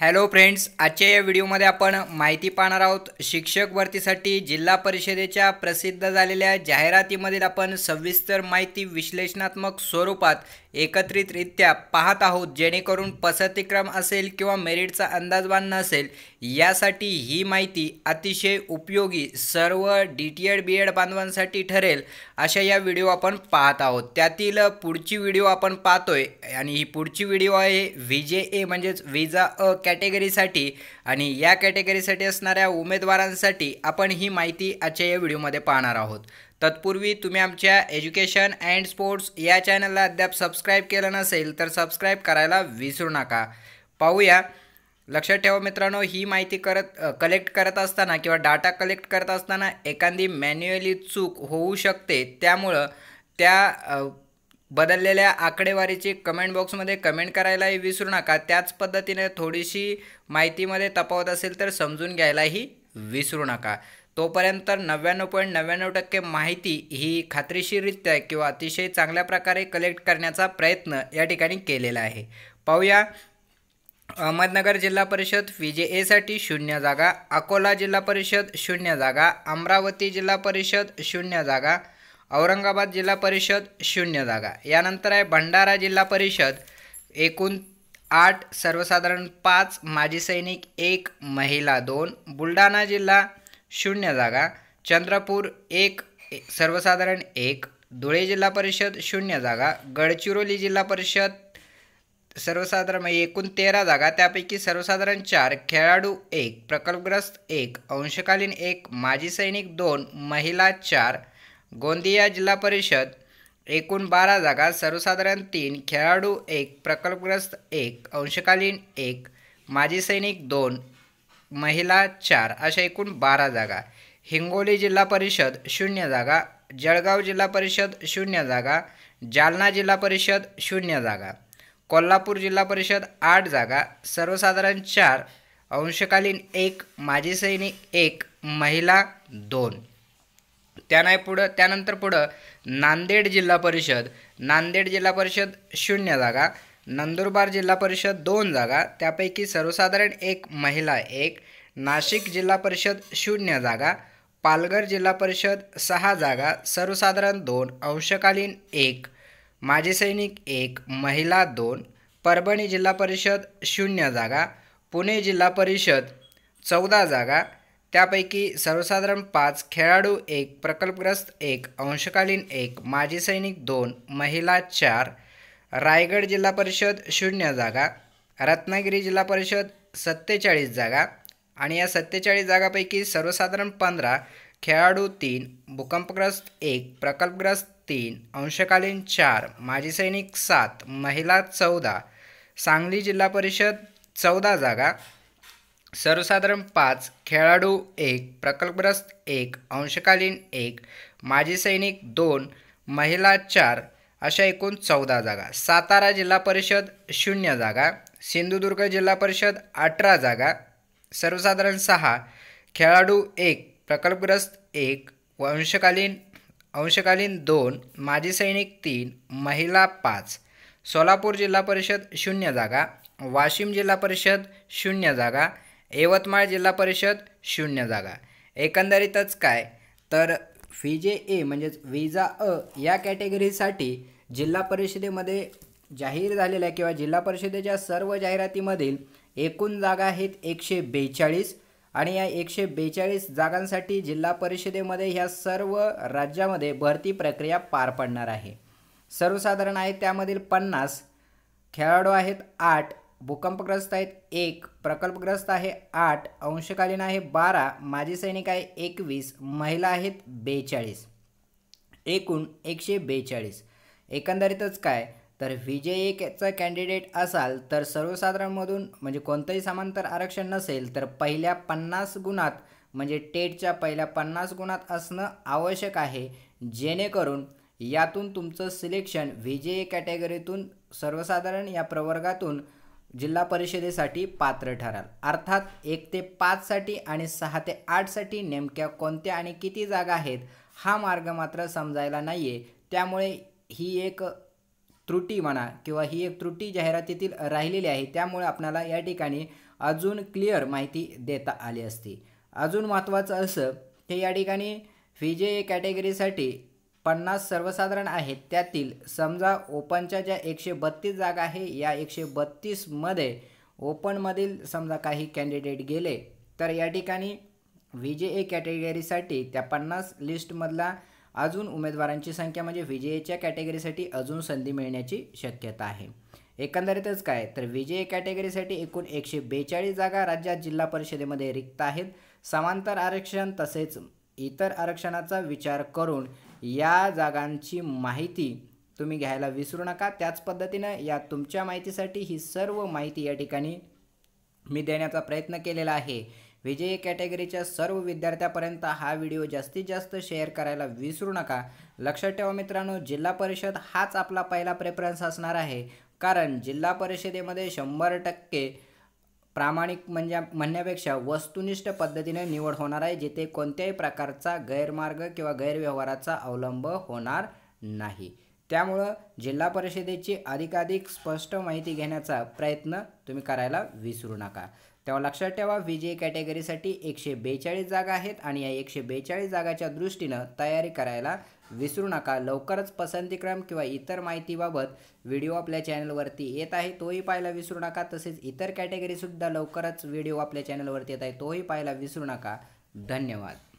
hello friends आजच्या या व्हिडिओमध्ये आपण माहिती पाहणार आहोत शिक्षक भरतीसाठी जिल्हा परिषदेच्या प्रसिद्ध झालेल्या जाहिरातीमधील आपण सविस्तर माहिती विश्लेषणात्मक स्वरूपात एकत्रितरित्या पाहत आहोत जेणेकरून पसतिक्रम असेल किंवा मेरिटचा अंदाजवान नसेल यासाठी ही माहिती अतिशय उपयोगी सर्व D T Ed B Ed बांधवांसाठी ठरेल अशा या व्हिडिओ आपण पाहत आहोत त्यातील पुढची व्हिडिओ आपण पाहतोय आणि ही पुढची व्हिडिओ आहे व्ही जे ए म्हणजेच व्हिजा अ कॅटेगरीसाठी आणि या कॅटेगरीसाठी असणाऱ्या उमेदवारांसाठी आपण ही माहिती आजच्या या व्हिडिओमध्ये पाहणार आहोत तत्पूर्वी तुम्ही आमच्या एज्युकेशन अँड स्पोर्ट्स या चॅनलला अद्याप सबस्क्राईब केलं नसेल तर सबस्क्राईब करायला विसरू नका पाहूया लक्षात ठेवा मित्रांनो ही माहिती करत कलेक्ट करत असताना किंवा डाटा कलेक्ट करत असताना एखादी मॅन्युअली चूक होऊ शकते त्यामुळं त्या बदललेल्या आकडेवारीची कमेंट बॉक्समध्ये कमेंट करायलाही विसरू नका त्याच पद्धतीने थोडीशी माहितीमध्ये तपावत असेल तर समजून घ्यायलाही विसरू नका तोपर्यंत नव्याण्णव पॉईंट नव्याण्णव टक्के माहिती ही खात्रीशीररित्या किंवा अतिशय चांगल्या प्रकारे कलेक्ट करण्याचा प्रयत्न या ठिकाणी केलेला आहे पाहूया अहमदनगर जिल्हा परिषद जे एसाठी शून्य जागा अकोला जिल्हा परिषद शून्य जागा अमरावती जिल्हा परिषद शून्य जागा औरंगाबाद जिल्हा परिषद शून्य जागा यानंतर आहे भंडारा जिल्हा परिषद एकूण आठ सर्वसाधारण पाच माजी सैनिक एक महिला दोन बुलढाणा जिल्हा शून्य जागा चंद्रपूर एक सर्वसाधारण एक धुळे जिल्हा परिषद शून्य जागा गडचिरोली जिल्हा परिषद सर्वसाधारण म्हणजे एकूण तेरा जागा त्यापैकी सर्वसाधारण चार खेळाडू एक प्रकल्पग्रस्त एक अंशकालीन एक माजी सैनिक दोन महिला चार गोंदिया जिल्हा परिषद एकूण बारा जागा सर्वसाधारण तीन खेळाडू एक प्रकल्पग्रस्त एक अंशकालीन एक माजी सैनिक दोन महिला चार अशा एकूण बारा जागा हिंगोली जिल्हा परिषद शून्य जागा जळगाव जिल्हा परिषद शून्य जागा जालना जिल्हा परिषद शून्य जागा कोल्हापूर जिल्हा परिषद आठ जागा सर्वसाधारण चार अंशकालीन एक माजी सैनिक एक महिला दोन त्याना पुढं त्यानंतर पुढं नांदेड जिल्हा परिषद नांदेड जिल्हा परिषद शून्य जागा नंदुरबार जिल्हा परिषद दोन जागा त्यापैकी सर्वसाधारण एक महिला एक नाशिक जिल्हा परिषद शून्य जागा पालघर जिल्हा परिषद सहा जागा सर्वसाधारण दोन अंशकालीन एक माजी सैनिक एक महिला दोन परभणी जिल्हा परिषद शून्य जागा पुणे जिल्हा परिषद चौदा जागा त्यापैकी सर्वसाधारण पाच खेळाडू एक प्रकल्पग्रस्त एक अंशकालीन एक माजी सैनिक दोन महिला चार रायगड जिल्हा परिषद शून्य जागा रत्नागिरी जिल्हा परिषद सत्तेचाळीस जागा आणि या सत्तेचाळीस जागापैकी सर्वसाधारण पंधरा खेळाडू तीन भूकंपग्रस्त एक प्रकल्पग्रस्त तीन अंशकालीन चार माजी सैनिक सात महिला चौदा सांगली जिल्हा परिषद चौदा जागा सर्वसाधारण पाच खेळाडू एक प्रकल्पग्रस्त एक अंशकालीन एक माजी सैनिक दोन महिला चार अशा एकूण चौदा जागा सातारा जिल्हा परिषद शून्य जागा सिंधुदुर्ग जिल्हा परिषद अठरा जागा सर्वसाधारण सहा खेळाडू एक प्रकल्पग्रस्त एक वंशकालीन अंशकालीन दोन माजी सैनिक तीन महिला पाच सोलापूर जिल्हा परिषद शून्य जागा वाशिम जिल्हा परिषद शून्य जागा यवतमाळ जिल्हा परिषद शून्य जागा एकंदरीतच काय तर व्ही जे ए म्हणजेच विजा अ या कॅटेगरीसाठी जिल्हा परिषदेमध्ये जाहीर झालेल्या किंवा जिल्हा परिषदेच्या सर्व जाहिरातीमधील एकूण जागा आहेत एकशे बेचाळीस आणि या एकशे बेचाळीस जागांसाठी जिल्हा परिषदेमध्ये ह्या सर्व राज्यामध्ये भरती प्रक्रिया पार पडणार आहे सर्वसाधारण आहेत त्यामधील पन्नास खेळाडू आहेत आठ भूकंपग्रस्त आहेत एक प्रकल्पग्रस्त आहे आठ अंशकालीन आहे बारा माजी सैनिक आहे एकवीस महिला आहेत बेचाळीस एकूण एकशे बेचाळीस एकंदरीतच काय तर व्ही जे एकचा कॅन्डिडेट असाल तर सर्वसाधारणमधून म्हणजे कोणतंही समांतर आरक्षण नसेल तर पहिल्या पन्नास गुणात म्हणजे टेटच्या पहिल्या पन्नास गुणात असणं आवश्यक आहे जेणेकरून यातून तुमचं सिलेक्शन व्ही जे ए कॅटेगरीतून सर्वसाधारण या प्रवर्गातून जिल्हा परिषदेसाठी पात्र ठराल अर्थात एक ते पाचसाठी आणि सहा ते आठसाठी नेमक्या कोणत्या आणि किती जागा आहेत हा मार्ग मात्र समजायला नाही आहे त्यामुळे ही एक त्रुटी म्हणा किंवा ही एक त्रुटी जाहिरातीतील राहिलेली आहे त्यामुळे आपणाला या ठिकाणी अजून क्लिअर माहिती देता आली असती अजून महत्त्वाचं असं की या ठिकाणी फी कॅटेगरीसाठी पन्नास सर्वसाधारण आहेत त्यातील समजा ओपनच्या ज्या एकशे बत्तीस जागा आहे या एकशे बत्तीसमध्ये ओपनमधील समजा काही कॅन्डिडेट गेले तर या ठिकाणी व्ही जे ए कॅटेगरीसाठी त्या पन्नास लिस्टमधला अजून उमेदवारांची संख्या म्हणजे विजयीच्या कॅटेगरीसाठी अजून संधी मिळण्याची शक्यता आहे एकंदरीतच काय तर विजय कॅटेगरीसाठी एकूण एकशे बेचाळीस जागा राज्यात जिल्हा परिषदेमध्ये रिक्त आहेत समांतर आरक्षण तसेच इतर आरक्षणाचा विचार करून या जागांची माहिती तुम्ही घ्यायला विसरू नका त्याच पद्धतीनं या तुमच्या माहितीसाठी ही सर्व माहिती या ठिकाणी मी देण्याचा प्रयत्न केलेला आहे विजयी कॅटेगरीच्या सर्व विद्यार्थ्यांपर्यंत हा व्हिडिओ जास्तीत जास्त शेअर करायला विसरू नका लक्षात ठेवा मित्रांनो जिल्हा परिषद हाच आपला पहिला प्रेफरन्स असणार आहे कारण जिल्हा परिषदेमध्ये शंभर टक्के प्रामाणिक म्हणजे म्हणण्यापेक्षा वस्तुनिष्ठ पद्धतीने निवड होणार आहे जिथे कोणत्याही प्रकारचा गैरमार्ग किंवा गैरव्यवहाराचा अवलंब होणार नाही त्यामुळं जिल्हा परिषदेची अधिकाधिक स्पष्ट माहिती घेण्याचा प्रयत्न तुम्ही करायला विसरू नका तेव्हा लक्षात ठेवा विजे कॅटेगरीसाठी एकशे बेचाळीस जागा आहेत आणि या एकशे बेचाळीस जागाच्या दृष्टीनं तयारी करायला विसरू नका लवकरच पसंतीक्रम किंवा इतर माहितीबाबत व्हिडिओ आपल्या चॅनलवरती येत आहे तोही पाहायला विसरू नका तसेच इतर कॅटेगरीसुद्धा लवकरच व्हिडिओ आपल्या चॅनलवरती येत आहे तोही पाहायला विसरू नका धन्यवाद